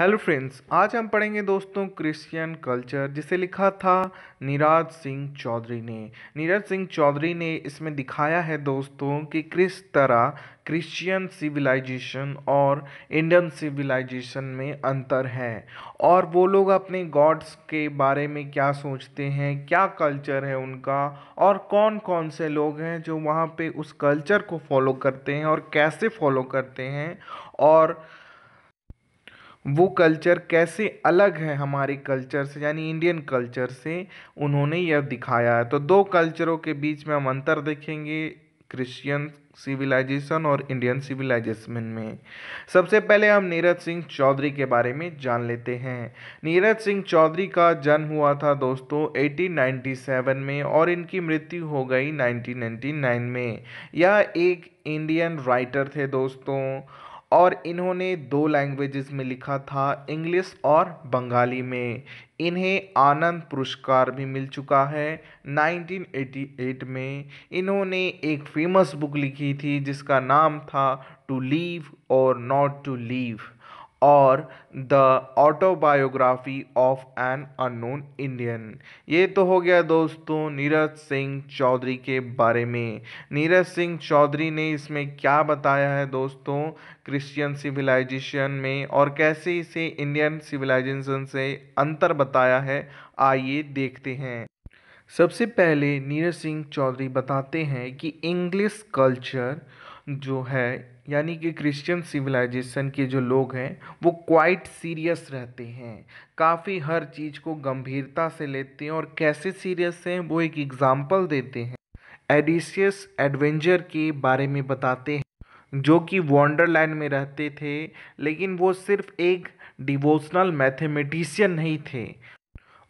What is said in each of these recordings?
hello friends आज हम पढ़ेंगे दोस्तों क्रिश्चियन कल्चर जिसे लिखा था नीरज सिंह चौधरी ने नीरज सिंह चौधरी ने इसमें दिखाया है दोस्तों कि किस तरह क्रिश्चियन सिविलाइजेशन और इंडियन सिविलाइजेशन में अंतर है और वो लोग अपने गॉड्स के बारे में क्या सोचते हैं क्या कल्चर है उनका और कौन कौन से लोग हैं जो वहाँ पे उस कल्चर को फॉलो करते हैं और कैसे फॉलो करते हैं और वो कल्चर कैसे अलग है हमारे कल्चर से यानी इंडियन कल्चर से उन्होंने यह दिखाया है तो दो कल्चरों के बीच में हम अंतर देखेंगे क्रिश्चियन सिविलाइजेशन और इंडियन सिविलाइजेशन में सबसे पहले हम नीरज सिंह चौधरी के बारे में जान लेते हैं नीरज सिंह चौधरी का जन्म हुआ था दोस्तों 1897 में और इनकी मृत्यु हो गई 1999 में यह एक इंडियन राइटर थे दोस्तों और इन्होंने दो लैंग्वेजेस में लिखा था इंग्लिश और बंगाली में इन्हें आनंद पुरस्कार भी मिल चुका है 1988 में इन्होंने एक फेमस बुक लिखी थी जिसका नाम था टू लीव और नॉट टू लीव और the autobiography of an unknown Indian ये तो हो गया दोस्तों नीरज सिंह चौधरी के बारे में नीरज सिंह चौधरी ने इसमें क्या बताया है दोस्तों क्रिश्चियन सिविलाइजेशन में और कैसे इसे इंडियन सिविलाइजेशन से अंतर बताया है आइए देखते हैं सबसे पहले नीरज सिंह चौधरी बताते हैं कि इंग्लिश कल्चर जो है यानी कि क्रिश्चियन सिविलाइजेशन के जो लोग हैं वो क्वाइट सीरियस रहते हैं काफ़ी हर चीज़ को गंभीरता से लेते हैं और कैसे सीरियस हैं वो एक एग्ज़ाम्पल देते हैं एडिशियस एडवेंचर के बारे में बताते हैं जो कि वॉन्डरलैंड में रहते थे लेकिन वो सिर्फ एक डिवोशनल मैथमेटिशियन नहीं थे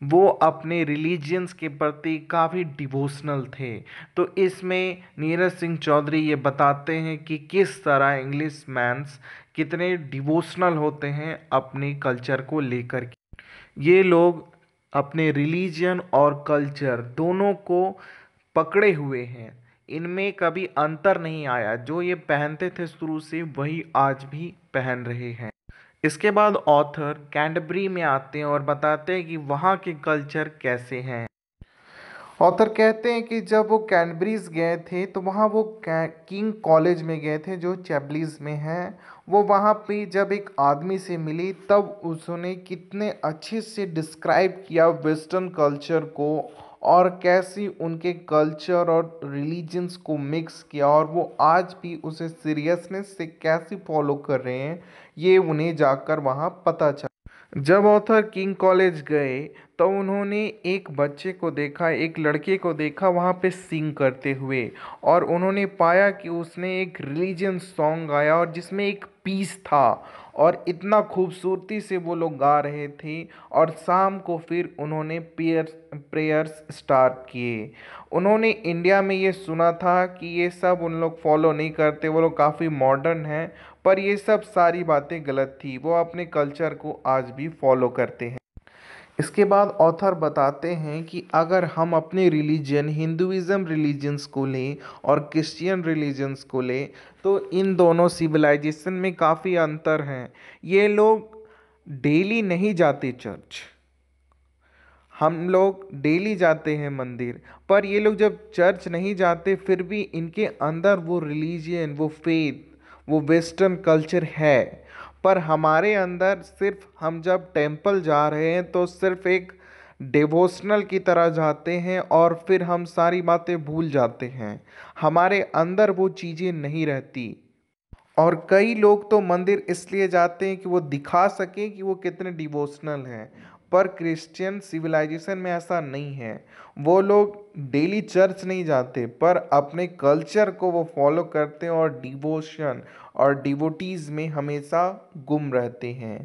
वो अपने रिलीजियंस के प्रति काफ़ी डिवोशनल थे तो इसमें नीरज सिंह चौधरी ये बताते हैं कि किस तरह इंग्लिश मैंस कितने डिवोशनल होते हैं अपने कल्चर को लेकर के ये लोग अपने रिलीजन और कल्चर दोनों को पकड़े हुए हैं इनमें कभी अंतर नहीं आया जो ये पहनते थे शुरू से वही आज भी पहन रहे हैं इसके बाद ऑथर कैंडब्री में आते हैं और बताते हैं कि वहाँ के कल्चर कैसे हैं ऑथर कहते हैं कि जब वो कैंडब्रीज गए थे तो वहाँ वो किंग कॉलेज में गए थे जो चैबलीज में है वो वहाँ पे जब एक आदमी से मिली तब उसने कितने अच्छे से डिस्क्राइब किया वेस्टर्न कल्चर को और कैसे उनके कल्चर और रिलीजन्स को मिक्स किया और वो आज भी उसे सीरियसनेस से कैसे फॉलो कर रहे हैं ये उन्हें जाकर वहाँ पता चला जब ऑथर किंग कॉलेज गए तो उन्होंने एक बच्चे को देखा एक लड़के को देखा वहाँ पे सिंग करते हुए और उन्होंने पाया कि उसने एक रिलीजन सॉन्ग गाया और जिसमें एक पीस था और इतना खूबसूरती से वो लोग गा रहे थे और शाम को फिर उन्होंने पेयर प्रेयर्स स्टार्ट किए उन्होंने इंडिया में ये सुना था कि ये सब उन लोग फॉलो नहीं करते वो लोग काफ़ी मॉडर्न हैं पर ये सब सारी बातें गलत थी वो अपने कल्चर को आज भी फॉलो करते हैं इसके बाद ऑथर बताते हैं कि अगर हम अपने रिलीजन हिंदुइज़्म रिलीजन्स को लें और क्रिश्चियन रिलीजन्स को लें तो इन दोनों सिविलाइजेशन में काफ़ी अंतर हैं ये लोग डेली नहीं जाते चर्च हम लोग डेली जाते हैं मंदिर पर ये लोग जब चर्च नहीं जाते फिर भी इनके अंदर वो रिलीजन वो फेथ वो वेस्टर्न कल्चर है पर हमारे अंदर सिर्फ हम जब टेम्पल जा रहे हैं तो सिर्फ एक डिवोशनल की तरह जाते हैं और फिर हम सारी बातें भूल जाते हैं हमारे अंदर वो चीज़ें नहीं रहती और कई लोग तो मंदिर इसलिए जाते हैं कि वो दिखा सकें कि वो कितने डिवोशनल हैं पर क्रिश्चियन सिविलाइजेशन में ऐसा नहीं है वो लोग डेली चर्च नहीं जाते पर अपने कल्चर को वो फॉलो करते हैं और डिवोशन और डिवोटीज़ में हमेशा गुम रहते हैं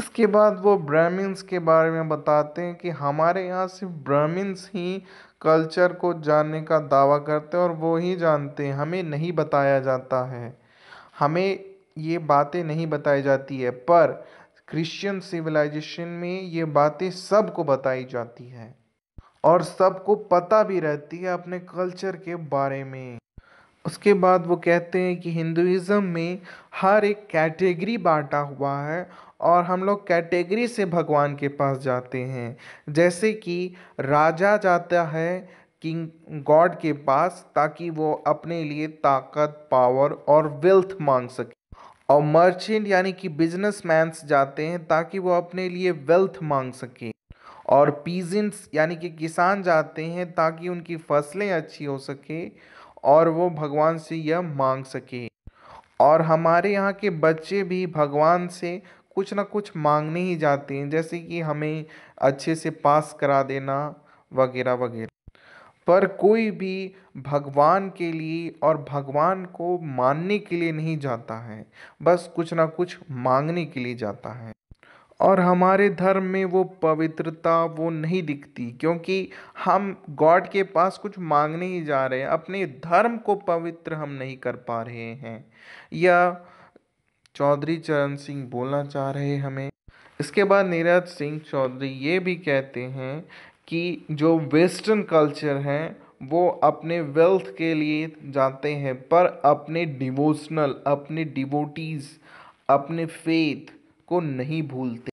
इसके बाद वो ब्राह्मण्स के बारे में बताते हैं कि हमारे यहाँ सिर्फ ब्राह्मण्स ही कल्चर को जानने का दावा करते हैं और वो ही जानते हैं हमें नहीं बताया जाता है हमें ये बातें नहीं बताई जाती है पर क्रिश्चियन सिविलाइजेशन में ये बातें सबको बताई जाती है और सबको पता भी रहती है अपने कल्चर के बारे में उसके बाद वो कहते हैं कि हिंदुज़म में हर एक कैटेगरी बाँटा हुआ है और हम लोग कैटेगरी से भगवान के पास जाते हैं जैसे कि राजा जाता है किंग गॉड के पास ताकि वो अपने लिए ताकत पावर और वेल्थ मांग सके और मर्चेंट यानी कि बिजनेसमैन्स जाते हैं ताकि वो अपने लिए वेल्थ मांग सकें और पीजेंट्स यानी कि किसान जाते हैं ताकि उनकी फसलें अच्छी हो सके और वो भगवान से यह मांग सके और हमारे यहाँ के बच्चे भी भगवान से कुछ ना कुछ मांगने ही जाते हैं जैसे कि हमें अच्छे से पास करा देना वगैरह वगैरह पर कोई भी भगवान के लिए और भगवान को मानने के लिए नहीं जाता है बस कुछ ना कुछ मांगने के लिए जाता है और हमारे धर्म में वो पवित्रता वो नहीं दिखती क्योंकि हम गॉड के पास कुछ मांगने ही जा रहे हैं अपने धर्म को पवित्र हम नहीं कर पा रहे हैं या चौधरी चरण सिंह बोलना चाह रहे हमें इसके बाद नीरज सिंह चौधरी ये भी कहते हैं कि जो वेस्टर्न कल्चर हैं वो अपने वेल्थ के लिए जाते हैं पर अपने डिवोशनल अपने डिवोटीज़ अपने फेथ को नहीं भूलते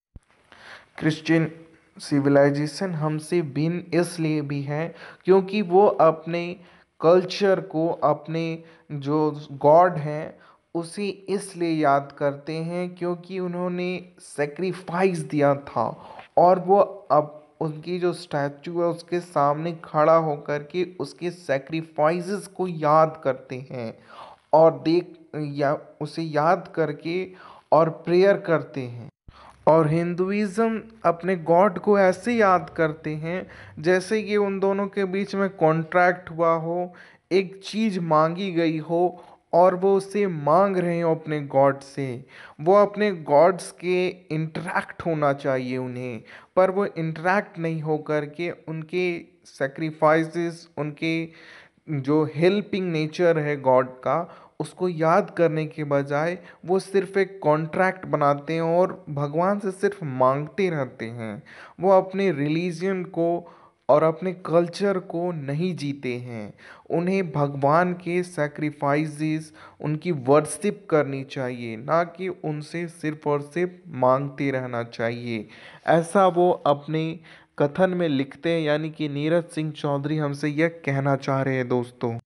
क्रिश्चियन सिविलाइजेशन हमसे भिन्न इसलिए भी है क्योंकि वो अपने कल्चर को अपने जो गॉड हैं उसे इसलिए याद करते हैं क्योंकि उन्होंने सेक्रीफाइस दिया था और वो अब उनकी जो स्टैचू है उसके सामने खड़ा होकर के उसके सेक्रीफाइसेस को याद करते हैं और देख या उसे याद करके और प्रेयर करते हैं और हिंदुज़म अपने गॉड को ऐसे याद करते हैं जैसे कि उन दोनों के बीच में कॉन्ट्रैक्ट हुआ हो एक चीज़ मांगी गई हो और वो उसे मांग रहे हो अपने गॉड से वो अपने गॉड्स के इंटरेक्ट होना चाहिए उन्हें पर वो इंटरेक्ट नहीं हो कर के उनके सेक्रीफाइस उनके जो हेल्पिंग नेचर है गॉड का उसको याद करने के बजाय वो सिर्फ़ एक कॉन्ट्रैक्ट बनाते हैं और भगवान से सिर्फ मांगते रहते हैं वो अपने रिलीजन को और अपने कल्चर को नहीं जीते हैं उन्हें भगवान के सेक्रीफाइजिस उनकी वर्शिप करनी चाहिए ना कि उनसे सिर्फ और सिर्फ मांगते रहना चाहिए ऐसा वो अपने कथन में लिखते हैं यानी कि नीरज सिंह चौधरी हमसे यह कहना चाह रहे हैं दोस्तों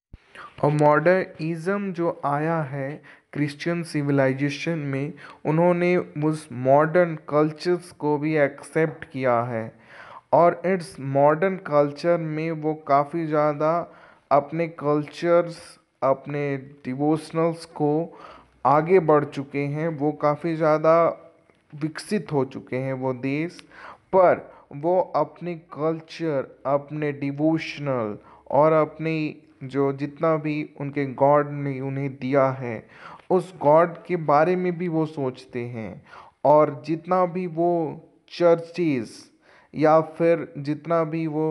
और मॉडर्निज़म जो आया है क्रिश्चियन सिविलाइजेशन में उन्होंने उस मॉडर्न कल्चर्स को भी एक्सेप्ट किया है और इट्स मॉडर्न कल्चर में वो काफ़ी ज़्यादा अपने कल्चर्स अपने डिवोशनल्स को आगे बढ़ चुके हैं वो काफ़ी ज़्यादा विकसित हो चुके हैं वो देश पर वो अपने कल्चर अपने डिवोशनल और अपनी जो जितना भी उनके गॉड ने उन्हें दिया है उस गॉड के बारे में भी वो सोचते हैं और जितना भी वो चर्चेस या फिर जितना भी वो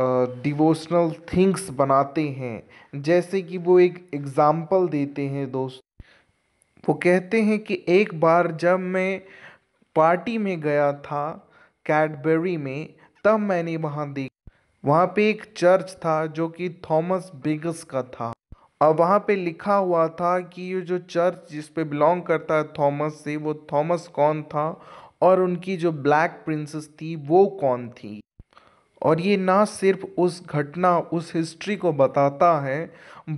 डिवोशनल uh, थिंग्स बनाते हैं जैसे कि वो एक एग्ज़ाम्पल देते हैं दोस्त वो कहते हैं कि एक बार जब मैं पार्टी में गया था कैडबरी में तब मैंने वहाँ देख वहाँ पे एक चर्च था जो कि थॉमस बिगस का था और वहाँ पे लिखा हुआ था कि ये जो चर्च जिस पे बिलोंग करता है थॉमस से वो थॉमस कौन था और उनकी जो ब्लैक प्रिंसेस थी वो कौन थी और ये ना सिर्फ उस घटना उस हिस्ट्री को बताता है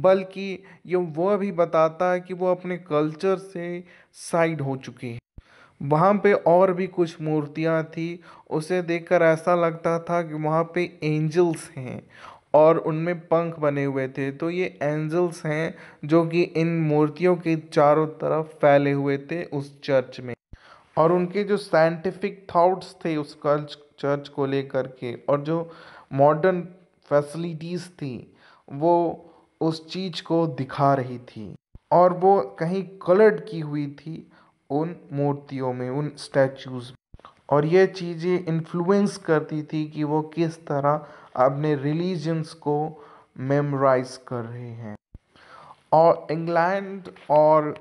बल्कि ये वो भी बताता है कि वो अपने कल्चर से साइड हो चुके हैं वहाँ पे और भी कुछ मूर्तियाँ थीं उसे देखकर ऐसा लगता था कि वहाँ पे एंजल्स हैं और उनमें पंख बने हुए थे तो ये एंजल्स हैं जो कि इन मूर्तियों के चारों तरफ फैले हुए थे उस चर्च में और उनके जो साइंटिफिक थॉट्स थे उस कर्च चर्च को लेकर के और जो मॉडर्न फैसिलिटीज़ थी वो उस चीज़ को दिखा रही थी और वो कहीं कलर्ड की हुई थी उन मूर्तियों में उन स्टैचूज़ और ये चीज़ें इन्फ्लुएंस करती थी कि वो किस तरह अपने रिलीजन्स को मेमोराइज कर रहे हैं और इंग्लैंड और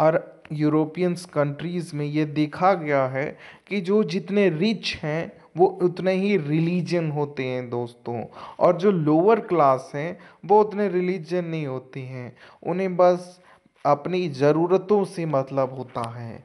और यूरोपियंस कंट्रीज़ में ये देखा गया है कि जो जितने रिच हैं वो उतने ही रिलीजन होते हैं दोस्तों और जो लोअर क्लास हैं वो उतने रिलीजन नहीं होते हैं उन्हें बस अपनी ज़रूरतों से मतलब होता है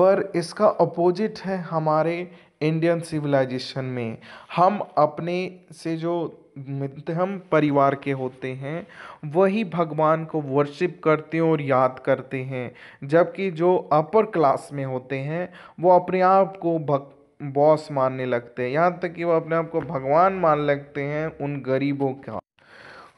पर इसका अपोजिट है हमारे इंडियन सिविलाइजेशन में हम अपने से जो मध्यम परिवार के होते हैं वही भगवान को वर्शिप करते हैं और याद करते हैं जबकि जो अपर क्लास में होते हैं वो अपने आप को भग बॉस मानने लगते हैं यहाँ तक कि वो अपने आप को भगवान मान लगते हैं उन गरीबों का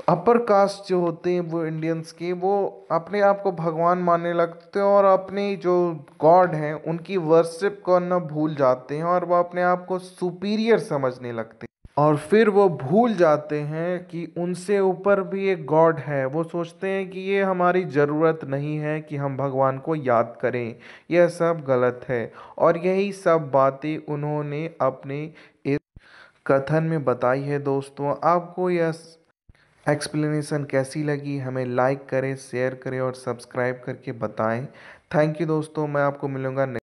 अपर कास्ट जो होते हैं वो इंडियंस के वो अपने आप को भगवान मानने लगते हैं और अपने जो गॉड हैं उनकी वर्शिप करना भूल जाते हैं और वो अपने आप को सुपीरियर समझने लगते हैं और फिर वो भूल जाते हैं कि उनसे ऊपर भी एक गॉड है वो सोचते हैं कि ये हमारी ज़रूरत नहीं है कि हम भगवान को याद करें यह सब गलत है और यही सब बातें उन्होंने अपने इस कथन में बताई है दोस्तों आपको यह एक्सप्लेनेशन कैसी लगी हमें लाइक करें शेयर करें और सब्सक्राइब करके बताएं थैंक यू दोस्तों मैं आपको मिलूँगा